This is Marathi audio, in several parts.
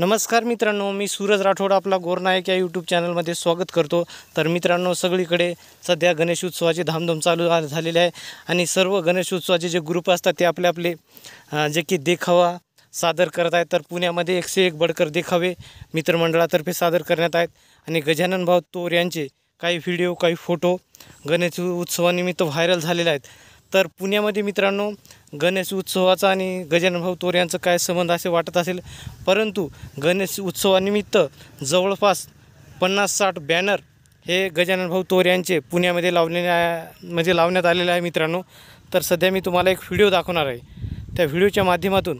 नमस्कार मित्रांनो मी सूरज राठोड आपला गोरनायक या यूट्यूब चॅनलमध्ये स्वागत करतो तर मित्रांनो सगळीकडे सध्या उत्सवाचे धामधूम चालू झालेले आहे आणि सर्व गणेशोत्सवाचे जे ग्रुप असतात ते आपले आपले जे की देखावा सादर करत आहेत तर पुण्यामध्ये एकशे एक बडकर देखावे मित्रमंडळातर्फे सादर करण्यात आहेत आणि गजानन भाऊ तोर यांचे काही व्हिडिओ काही फोटो गणेश उत्सवानिमित्त व्हायरल झालेले आहेत तर पुण्यामध्ये मित्रांनो गणेश उत्सवाचा आणि भाऊ तोर यांचं काय संबंध असे वाटत असेल परंतु गणेश उत्सवानिमित्त जवळपास पन्नास साठ बॅनर हे गजानन भाऊ तोर यांचे पुण्यामध्ये लावलेले म्हणजे लावण्यात आलेले आहे मित्रांनो तर सध्या मी तुम्हाला एक व्हिडिओ दाखवणार आहे त्या व्हिडिओच्या माध्यमातून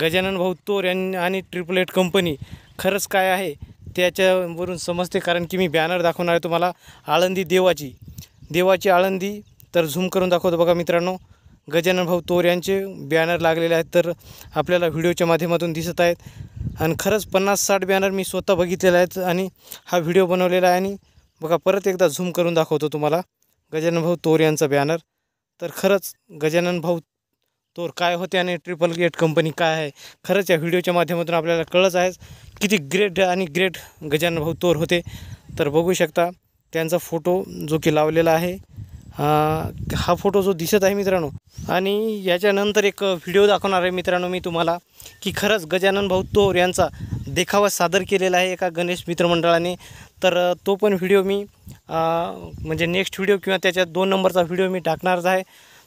गजानन भाऊ तोर यांनी आणि ट्रिपल एट कंपनी खरंच काय आहे त्याच्यावरून समजते कारण की मी बॅनर दाखवणार आहे तुम्हाला आळंदी देवाची देवाची आळंदी तर झूम करून दाखवतो बघा मित्रांनो गजानन भाऊ तोर यांचे बॅनर लागलेले आहेत तर आपल्याला व्हिडिओच्या माध्यमातून दिसत आहेत आणि खरंच पन्नास साठ बॅनर मी स्वतः बघितलेला आहेत आणि हा व्हिडिओ बनवलेला आहे आणि बघा परत एकदा झूम करून दाखवतो तुम्हाला गजानन भाऊ तोर यांचा बॅनर तर खरंच गजानन भाऊ तोर काय होते आणि ट्रिपल गेट कंपनी काय आहे खरंच या व्हिडिओच्या माध्यमातून आपल्याला कळत आहेच किती ग्रेट आणि ग्रेट गजानन भाऊ तोर होते तर बघू शकता त्यांचा फोटो जो की लावलेला आहे हा फोटो जो दिसत आहे मित्रांनो आणि याच्यानंतर एक व्हिडिओ दाखवणार आहे मित्रांनो मी तुम्हाला की खरंच गजानन भाऊ तोर यांचा देखावा सादर केलेला आहे एका गणेश मित्रमंडळाने तर तो पण व्हिडिओ मी म्हणजे नेक्स्ट व्हिडिओ किंवा त्याच्या दोन नंबरचा व्हिडिओ मी टाकणारच आहे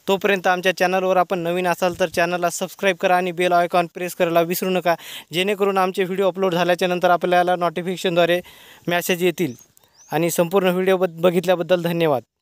तोपर्यंत आमच्या चॅनलवर आपण नवीन असाल तर चॅनलला सबस्क्राईब करा आणि बेल आयकॉन प्रेस करायला विसरू नका जेणेकरून आमचे व्हिडिओ अपलोड झाल्याच्यानंतर आपल्याला नोटिफिकेशनद्वारे मॅसेज येतील आणि संपूर्ण व्हिडिओ बघितल्याबद्दल धन्यवाद